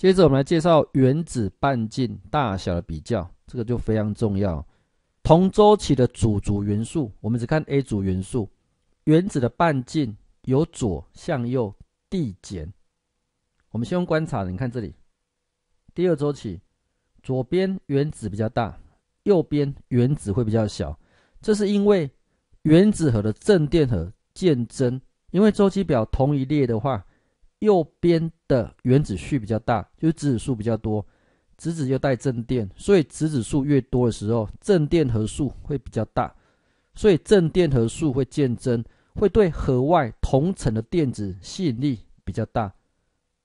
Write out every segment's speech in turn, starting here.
接着，我们来介绍原子半径大小的比较，这个就非常重要。同周期的主族元素，我们只看 A 族元素，原子的半径由左向右递减。我们先用观察，你看这里，第二周期，左边原子比较大，右边原子会比较小，这是因为原子核的正电荷渐增，因为周期表同一列的话。右边的原子序比较大，就是质子数比较多，质子又带正电，所以质子数越多的时候，正电荷数会比较大，所以正电荷数会渐增，会对核外同层的电子吸引力比较大，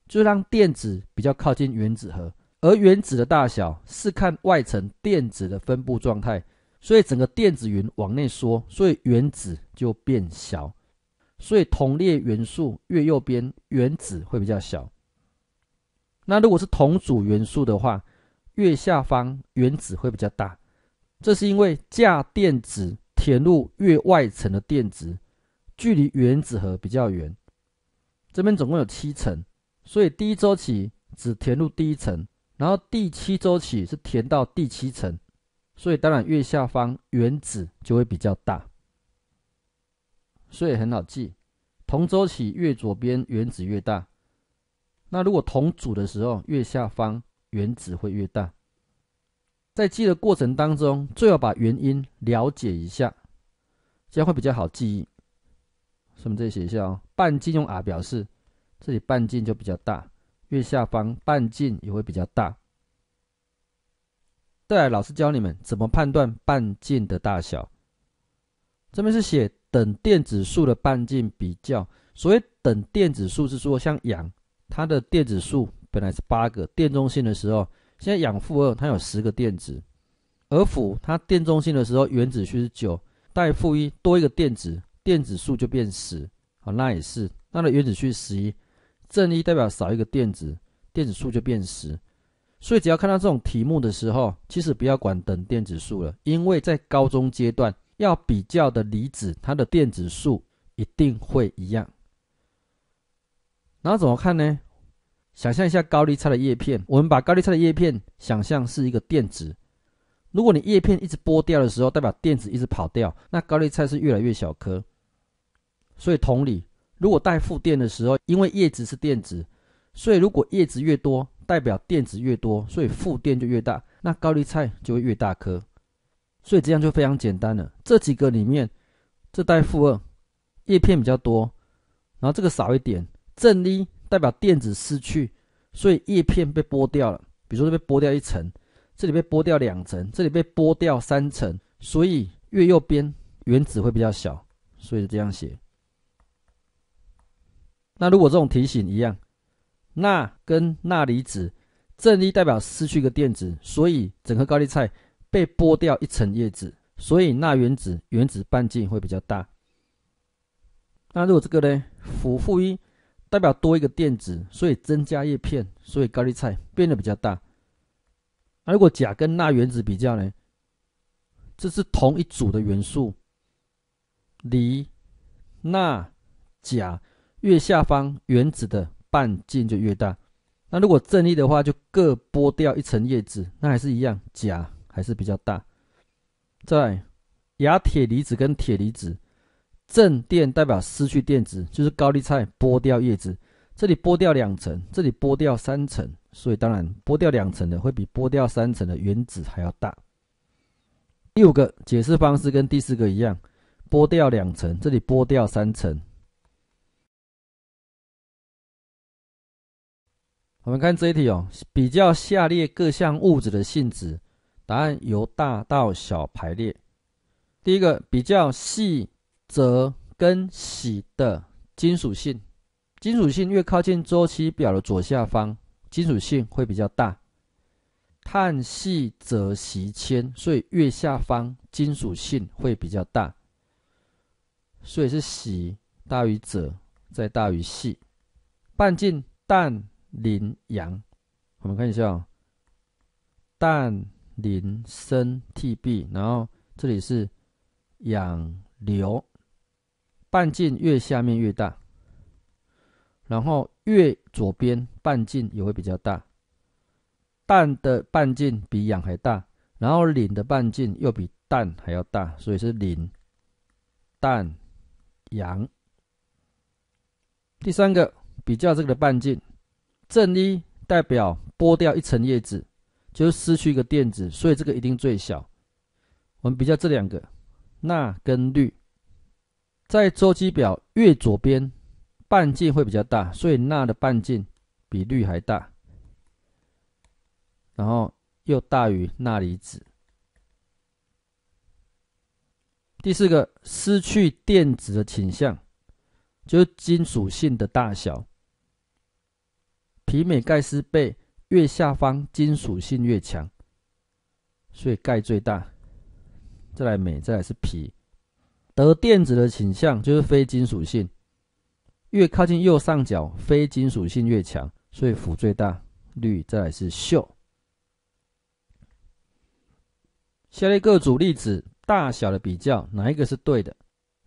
就让电子比较靠近原子核，而原子的大小是看外层电子的分布状态，所以整个电子云往内缩，所以原子就变小。所以同列元素越右边，原子会比较小。那如果是同组元素的话，越下方原子会比较大。这是因为价电子填入越外层的电子，距离原子核比较远。这边总共有七层，所以第一周期只填入第一层，然后第七周期是填到第七层，所以当然越下方原子就会比较大。所以很好记，同周期越左边原子越大。那如果同组的时候，越下方原子会越大。在记的过程当中，最好把原因了解一下，这样会比较好记忆。顺便再写一下哦，半径用 r 表示，这里半径就比较大，越下方半径也会比较大。再来，老师教你们怎么判断半径的大小。这边是写。等电子数的半径比较，所谓等电子数是说，像氧，它的电子数本来是八个，电中性的时候，现在氧负二，它有十个电子；而氟，它电中性的时候原子序是九，带负一，多一个电子，电子数就变十。好，那也是，它的原子序十一，正一代表少一个电子，电子数就变十。所以只要看到这种题目的时候，其实不要管等电子数了，因为在高中阶段。要比较的离子，它的电子数一定会一样。然后怎么看呢？想象一下高丽菜的叶片，我们把高丽菜的叶片想象是一个电子。如果你叶片一直剥掉的时候，代表电子一直跑掉，那高丽菜是越来越小颗。所以同理，如果带负电的时候，因为叶子是电子，所以如果叶子越多，代表电子越多，所以负电就越大，那高丽菜就会越大颗。所以这样就非常简单了。这几个里面，这带负二，叶片比较多，然后这个少一点。正一代表电子失去，所以叶片被剥掉了。比如说被剥掉一层，这里被剥掉两层，这里被剥掉三层。所以越右边原子会比较小，所以这样写。那如果这种题型一样，钠跟钠离子，正一代表失去一个电子，所以整颗高丽菜。被剥掉一层叶子，所以钠原子原子半径会比较大。那如果这个呢，负负一，代表多一个电子，所以增加叶片，所以高丽菜变得比较大。那如果钾跟钠原子比较呢？这是同一组的元素，锂、钠钾越下方，原子的半径就越大。那如果正一的话，就各剥掉一层叶子，那还是一样钾。还是比较大。在亚铁离子跟铁离子，正电代表失去电子，就是高丽菜剥掉叶子，这里剥掉两层，这里剥掉三层，所以当然剥掉两层的会比剥掉三层的原子还要大。第五个解释方式跟第四个一样，剥掉两层，这里剥掉三层。我们看这一题哦，比较下列各项物质的性质。答案由大到小排列。第一个比较细则跟喜的金属性，金属性越靠近周期表的左下方，金属性会比较大。碳、系则锡、铅，所以越下方金属性会比较大，所以是喜大于者，再大于细。半径氮、磷、氧，我们看一下哦，氮。零升 Tb，然后这里是氧、硫，半径越下面越大，然后越左边半径也会比较大。氮的半径比氧还大，然后磷的半径又比氮还要大，所以是磷、氮、氧。第三个比较这个的半径，正一代表剥掉一层叶子。就失去一个电子，所以这个一定最小。我们比较这两个钠跟氯，在周期表越左边，半径会比较大，所以钠的半径比氯还大，然后又大于钠离子。第四个，失去电子的倾向，就是金属性的大小，皮美盖斯贝。越下方金属性越强，所以钙最大。再来镁，再来是铍，得电子的倾向就是非金属性。越靠近右上角，非金属性越强，所以氟最大。氯再来是溴。下列各组粒子大小的比较，哪一个是对的？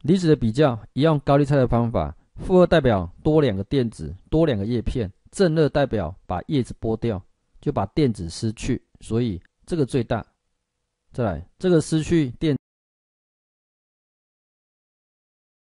离子的比较，一样高丽菜的方法，负二代表多两个电子，多两个叶片。正热代表把叶子剥掉，就把电子失去，所以这个最大。再来，这个失去电。